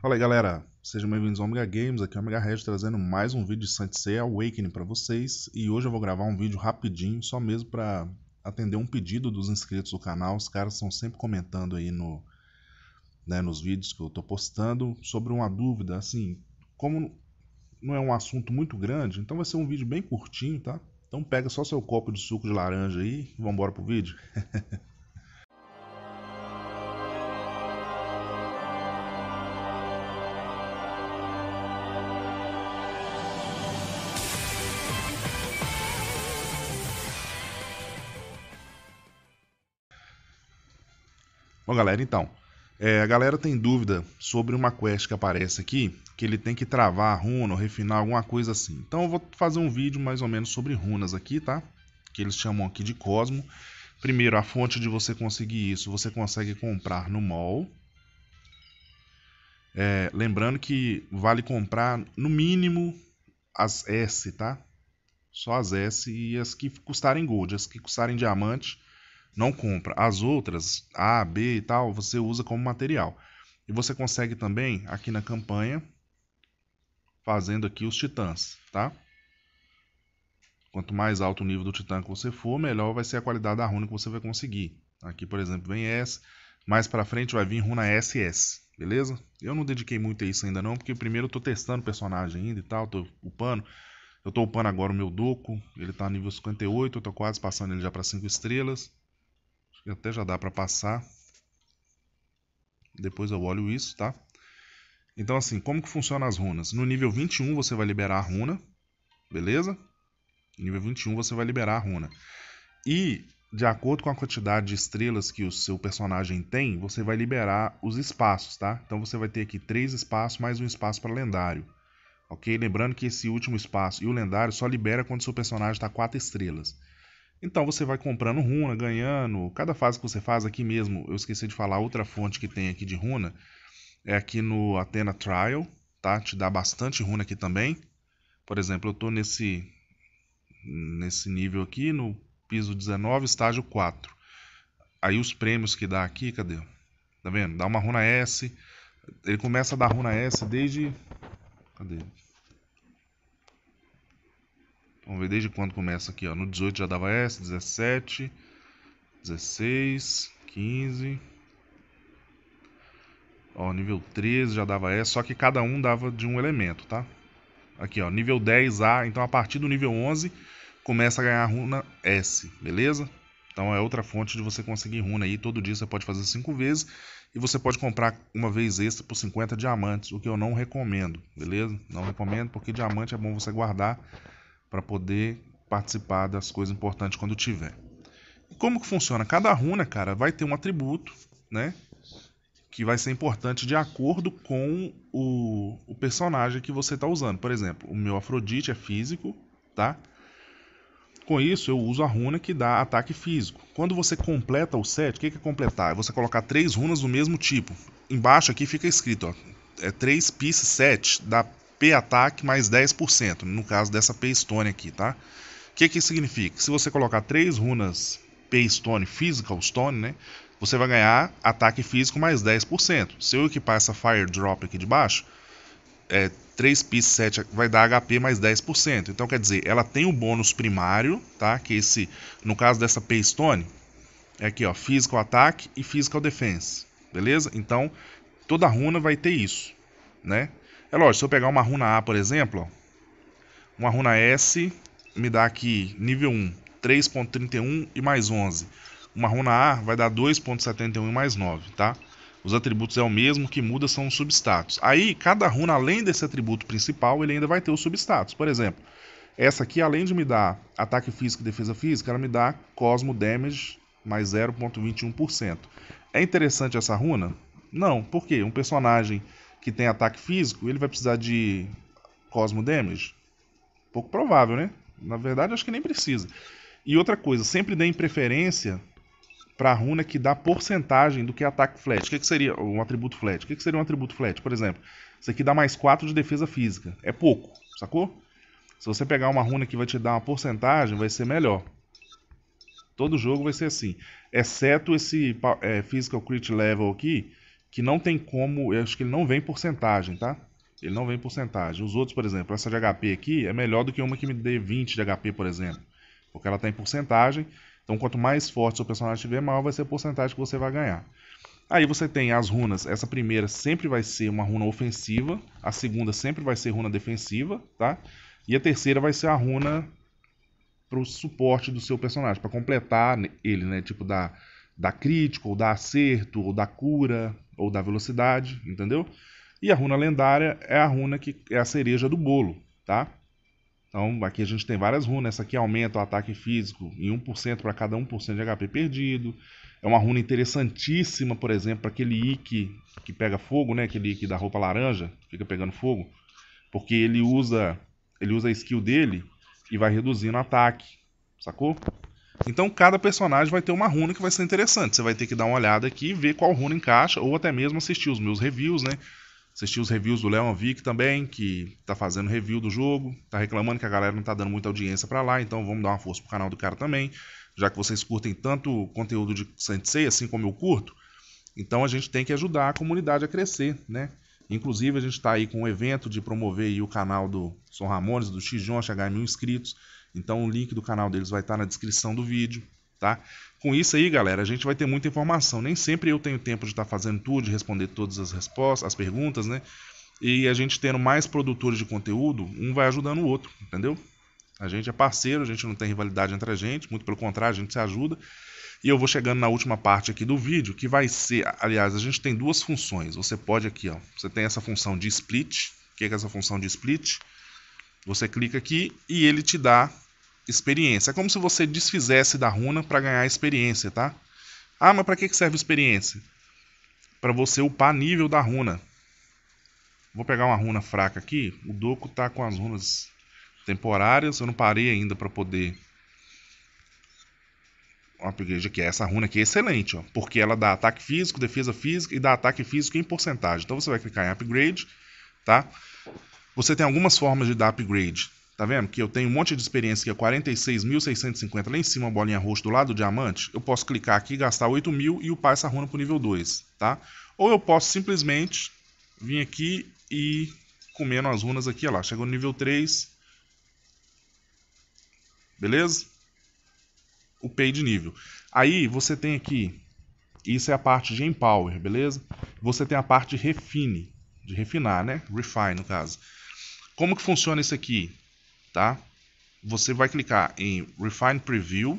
Fala aí galera, sejam bem-vindos ao Omega Games, aqui é o Omega Red trazendo mais um vídeo de Saint Awakening para vocês e hoje eu vou gravar um vídeo rapidinho, só mesmo para atender um pedido dos inscritos do canal, os caras estão sempre comentando aí no, né, nos vídeos que eu estou postando sobre uma dúvida, assim, como não é um assunto muito grande, então vai ser um vídeo bem curtinho, tá? Então pega só seu copo de suco de laranja aí e vambora pro vídeo. Bom, galera, então. É, a galera tem dúvida sobre uma quest que aparece aqui, que ele tem que travar a runa ou refinar alguma coisa assim. Então eu vou fazer um vídeo mais ou menos sobre runas aqui, tá? Que eles chamam aqui de Cosmo. Primeiro, a fonte de você conseguir isso, você consegue comprar no mall. É, lembrando que vale comprar no mínimo as S, tá? Só as S e as que custarem gold. As que custarem diamante não compra. As outras, A, B e tal, você usa como material. E você consegue também aqui na campanha fazendo aqui os titãs, tá? Quanto mais alto o nível do titã que você for, melhor vai ser a qualidade da runa que você vai conseguir. Aqui, por exemplo, vem S, mais para frente vai vir runa SS, beleza? Eu não dediquei muito a isso ainda não, porque primeiro eu tô testando o personagem ainda e tal, tô upando. Eu tô upando agora o meu Doco, ele tá nível 58, eu tô quase passando ele já para 5 estrelas até já dá para passar. Depois eu olho isso, tá? Então assim, como que funciona as runas? No nível 21 você vai liberar a runa, beleza? No nível 21 você vai liberar a runa. E de acordo com a quantidade de estrelas que o seu personagem tem, você vai liberar os espaços, tá? Então você vai ter aqui três espaços mais um espaço para lendário. Ok? Lembrando que esse último espaço e o lendário só libera quando seu personagem está quatro estrelas. Então você vai comprando runa, ganhando. Cada fase que você faz aqui mesmo, eu esqueci de falar outra fonte que tem aqui de runa. É aqui no Athena Trial, tá? Te dá bastante runa aqui também. Por exemplo, eu tô nesse nesse nível aqui no piso 19, estágio 4. Aí os prêmios que dá aqui, cadê? Tá vendo? Dá uma runa S. Ele começa a dar runa S desde cadê? Vamos ver desde quando começa aqui, ó. No 18 já dava S, 17, 16, 15. Ó, nível 13 já dava S, só que cada um dava de um elemento, tá? Aqui, ó, nível 10A, então a partir do nível 11 começa a ganhar runa S, beleza? Então é outra fonte de você conseguir runa aí, todo dia você pode fazer 5 vezes e você pode comprar uma vez extra por 50 diamantes, o que eu não recomendo, beleza? Não recomendo porque diamante é bom você guardar para poder participar das coisas importantes quando tiver. E como que funciona? Cada runa, cara, vai ter um atributo, né? Que vai ser importante de acordo com o, o personagem que você está usando. Por exemplo, o meu Afrodite é físico, tá? Com isso, eu uso a runa que dá ataque físico. Quando você completa o set, o que é completar? É você colocar três runas do mesmo tipo. Embaixo aqui fica escrito, ó, é três piece set da P-Ataque mais 10%, no caso dessa P-Stone aqui, tá? O que, que significa? Se você colocar três runas P-Stone, Physical Stone, né? Você vai ganhar ataque físico mais 10%. Se eu equipar essa Fire Drop aqui de baixo, é, 3 p 7 vai dar HP mais 10%. Então quer dizer, ela tem o um bônus primário, tá? Que esse, no caso dessa Stone, é aqui ó, Physical Attack e Physical Defense, beleza? Então toda runa vai ter isso, né? É lógico, se eu pegar uma runa A, por exemplo, uma runa S me dá aqui nível 1, 3.31 e mais 11. Uma runa A vai dar 2.71 e mais 9, tá? Os atributos é o mesmo, o que muda são os substatus. Aí, cada runa, além desse atributo principal, ele ainda vai ter os substatus. Por exemplo, essa aqui, além de me dar ataque físico e defesa física, ela me dá Cosmo Damage mais 0.21%. É interessante essa runa? Não, por quê? Um personagem que tem ataque físico, ele vai precisar de Cosmo Damage? Pouco provável, né? Na verdade, acho que nem precisa. E outra coisa, sempre deem preferência para runa que dá porcentagem do que ataque flat. O que, que seria um atributo flat? O que, que seria um atributo flat? Por exemplo, isso aqui dá mais 4 de defesa física. É pouco, sacou? Se você pegar uma runa que vai te dar uma porcentagem, vai ser melhor. Todo jogo vai ser assim. Exceto esse é, Physical Crit Level aqui, que não tem como, eu acho que ele não vem porcentagem, tá? Ele não vem porcentagem. Os outros, por exemplo, essa de HP aqui é melhor do que uma que me dê 20 de HP, por exemplo. Porque ela está em porcentagem. Então, quanto mais forte seu personagem tiver, maior vai ser a porcentagem que você vai ganhar. Aí você tem as runas. Essa primeira sempre vai ser uma runa ofensiva. A segunda sempre vai ser runa defensiva, tá? E a terceira vai ser a runa para o suporte do seu personagem, para completar ele, né? Tipo, dar da crítica, ou da acerto, ou da cura, ou da velocidade, entendeu? E a runa lendária é a runa que é a cereja do bolo, tá? Então, aqui a gente tem várias runas. Essa aqui aumenta o ataque físico em 1% para cada 1% de HP perdido. É uma runa interessantíssima, por exemplo, para aquele Ikki que pega fogo, né? Aquele Ikki da roupa laranja, fica pegando fogo. Porque ele usa, ele usa a skill dele e vai reduzindo o ataque, sacou? Então cada personagem vai ter uma runa que vai ser interessante. Você vai ter que dar uma olhada aqui, ver qual runa encaixa, ou até mesmo assistir os meus reviews, né? Assistir os reviews do Leon Vic também, que tá fazendo review do jogo, tá reclamando que a galera não tá dando muita audiência para lá, então vamos dar uma força pro canal do cara também, já que vocês curtem tanto conteúdo de Sensei, assim como eu curto. Então a gente tem que ajudar a comunidade a crescer, né? Inclusive a gente está aí com um evento de promover o canal do São Ramones, do Xijon, chegar a mil inscritos. Então o link do canal deles vai estar na descrição do vídeo, tá? Com isso aí, galera, a gente vai ter muita informação. Nem sempre eu tenho tempo de estar fazendo tudo, de responder todas as respostas, as perguntas, né? E a gente tendo mais produtores de conteúdo, um vai ajudando o outro, entendeu? A gente é parceiro, a gente não tem rivalidade entre a gente, muito pelo contrário, a gente se ajuda. E eu vou chegando na última parte aqui do vídeo, que vai ser, aliás, a gente tem duas funções. Você pode aqui, ó, você tem essa função de split. O que é, é essa função de split? Você clica aqui e ele te dá experiência. É como se você desfizesse da runa para ganhar experiência, tá? Ah, mas para que serve experiência? Para você upar nível da runa. Vou pegar uma runa fraca aqui. O Doku tá com as runas temporárias. Eu não parei ainda para poder um upgrade aqui. Essa runa aqui é excelente, ó, porque ela dá ataque físico, defesa física e dá ataque físico em porcentagem. Então você vai clicar em upgrade, tá? Você tem algumas formas de dar upgrade. Tá vendo que eu tenho um monte de experiência que é 46.650 lá em cima, a bolinha roxa do lado do diamante. Eu posso clicar aqui, gastar 8.000 e upar essa runa pro nível 2, tá? Ou eu posso simplesmente vir aqui e comendo as runas aqui, ó lá. Chegou no nível 3. Beleza? Upei de nível. Aí você tem aqui, isso é a parte de Empower, beleza? Você tem a parte de Refine, de refinar, né? Refine no caso. Como que funciona isso aqui? Tá? Você vai clicar em Refine Preview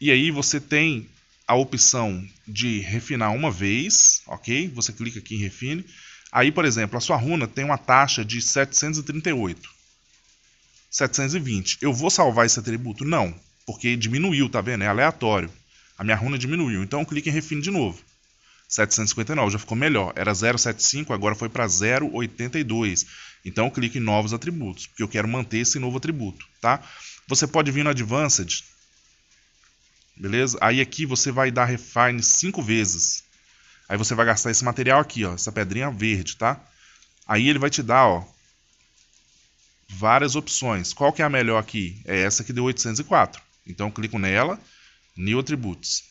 e aí você tem a opção de refinar uma vez, ok? Você clica aqui em Refine. Aí, por exemplo, a sua runa tem uma taxa de 738. 720. Eu vou salvar esse atributo? Não, porque diminuiu, tá vendo? É aleatório. A minha runa diminuiu. Então, clique em refine de novo. 759, já ficou melhor. Era 075, agora foi para 082. Então eu clico em novos atributos, porque eu quero manter esse novo atributo, tá? Você pode vir no Advanced, beleza? Aí aqui você vai dar refine 5 vezes. Aí você vai gastar esse material aqui, ó, essa pedrinha verde, tá? Aí ele vai te dar, ó, várias opções. Qual que é a melhor aqui? É essa que deu 804. Então eu clico nela, New Attributes.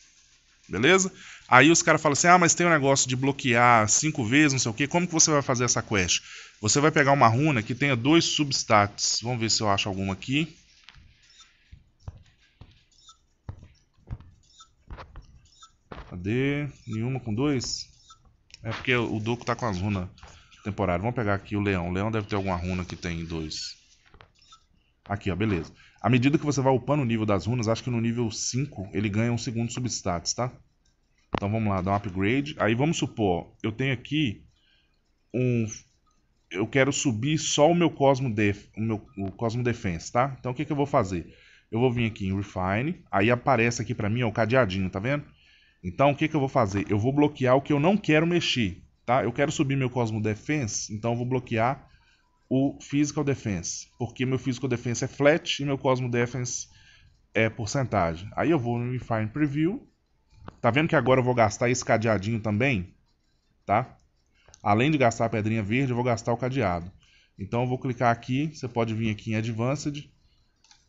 Beleza? Aí os caras falam assim: ah, mas tem um negócio de bloquear cinco vezes, não sei o quê, como que você vai fazer essa quest? Você vai pegar uma runa que tenha dois substats. Vamos ver se eu acho alguma aqui. Cadê? Nenhuma com dois? É porque o Doku tá com as runas temporárias. Vamos pegar aqui o Leão. O Leão deve ter alguma runa que tem dois. Aqui, ó, beleza. À medida que você vai upando o nível das runas, acho que no nível 5 ele ganha um segundo substats, tá? Então vamos lá, dá um upgrade. Aí vamos supor, eu tenho aqui um eu quero subir só o meu Cosmo Def, o meu o Cosmo Defense, tá? Então o que, que eu vou fazer? Eu vou vir aqui em Refine, aí aparece aqui para mim ó, o cadeadinho, tá vendo? Então o que, que eu vou fazer? Eu vou bloquear o que eu não quero mexer, tá? Eu quero subir meu Cosmo Defense, então eu vou bloquear o Physical Defense, porque meu Physical Defense é flat e meu Cosmo Defense é porcentagem. Aí eu vou no Refine Preview, Tá vendo que agora eu vou gastar esse cadeadinho também? Tá? Além de gastar a pedrinha verde, eu vou gastar o cadeado. Então eu vou clicar aqui, você pode vir aqui em Advanced,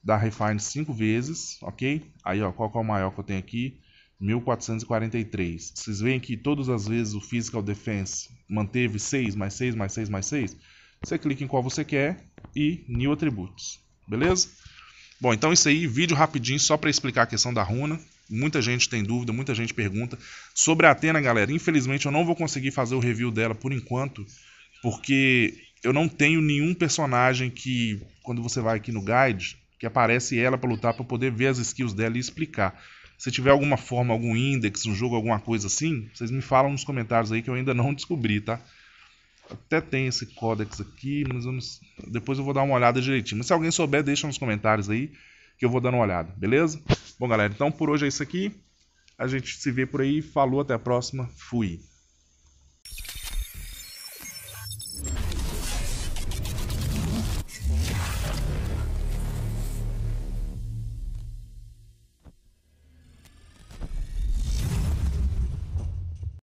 dar Refine 5 vezes, ok? Aí, ó, qual que é o maior que eu tenho aqui? 1443. Vocês veem que todas as vezes o Physical Defense manteve 6, mais 6, mais 6, mais 6. Você clica em qual você quer e New Attributes, beleza? Bom, então isso aí, vídeo rapidinho só para explicar a questão da runa. Muita gente tem dúvida, muita gente pergunta. Sobre a Atena, galera, infelizmente eu não vou conseguir fazer o review dela por enquanto, porque eu não tenho nenhum personagem que, quando você vai aqui no guide, que aparece ela para lutar para poder ver as skills dela e explicar. Se tiver alguma forma, algum index, um jogo, alguma coisa assim, vocês me falam nos comentários aí que eu ainda não descobri, tá? Até tem esse codex aqui, mas vamos... depois eu vou dar uma olhada direitinho. Mas se alguém souber, deixa nos comentários aí que eu vou dando uma olhada, beleza? Bom, galera, então por hoje é isso aqui. A gente se vê por aí. Falou, até a próxima. Fui.